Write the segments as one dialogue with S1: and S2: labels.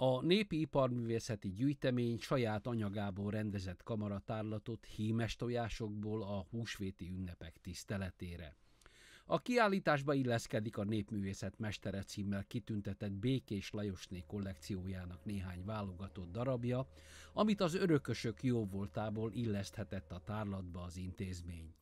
S1: A Népi Iparművészeti Gyűjtemény saját anyagából rendezett kamaratárlatot hímes tojásokból a húsvéti ünnepek tiszteletére. A kiállításba illeszkedik a Népművészet Mestere címmel kitüntetett Békés Lajosné kollekciójának néhány válogatott darabja, amit az örökösök jóvoltából illeszthetett a tárlatba az intézmény.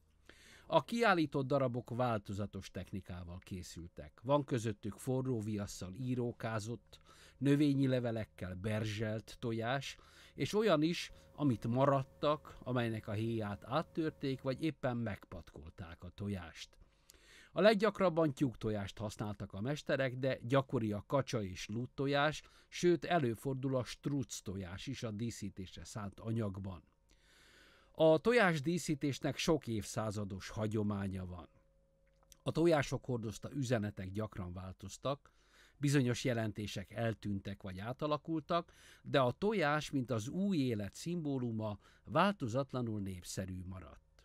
S1: A kiállított darabok változatos technikával készültek. Van közöttük forró viasszal írókázott, növényi levelekkel berzselt tojás, és olyan is, amit maradtak, amelynek a héját áttörték, vagy éppen megpatkolták a tojást. A leggyakrabban tyúktojást használtak a mesterek, de gyakori a kacsa és lúttojás, sőt előfordul a struc tojás is a díszítésre szánt anyagban. A tojás díszítésnek sok évszázados hagyománya van. A tojások hordozta üzenetek gyakran változtak, bizonyos jelentések eltűntek vagy átalakultak, de a tojás, mint az új élet szimbóluma változatlanul népszerű maradt.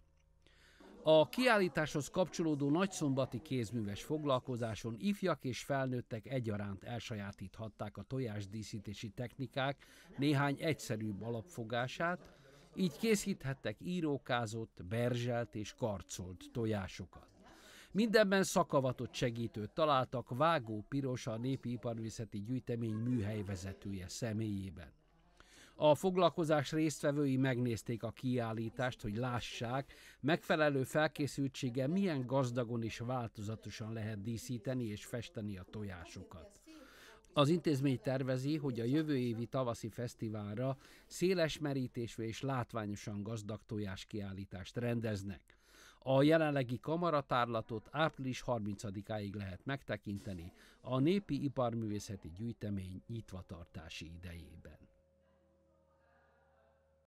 S1: A kiállításhoz kapcsolódó nagyszombati kézműves foglalkozáson ifjak és felnőttek egyaránt elsajátíthatták a tojásdíszítési technikák néhány egyszerűbb alapfogását, így készíthettek írókázott, berzselt és karcolt tojásokat. Mindenben szakavatott segítőt találtak Vágó Piros a Népi Iparvészeti Gyűjtemény műhely vezetője személyében. A foglalkozás résztvevői megnézték a kiállítást, hogy lássák, megfelelő felkészültsége milyen gazdagon és változatosan lehet díszíteni és festeni a tojásokat. Az intézmény tervezi, hogy a jövő évi tavaszi fesztiválra széles merítésű és látványosan gazdag tojás kiállítást rendeznek. A jelenlegi kamaratárlatot április 30-áig lehet megtekinteni a Népi Iparművészeti Gyűjtemény nyitvatartási idejében.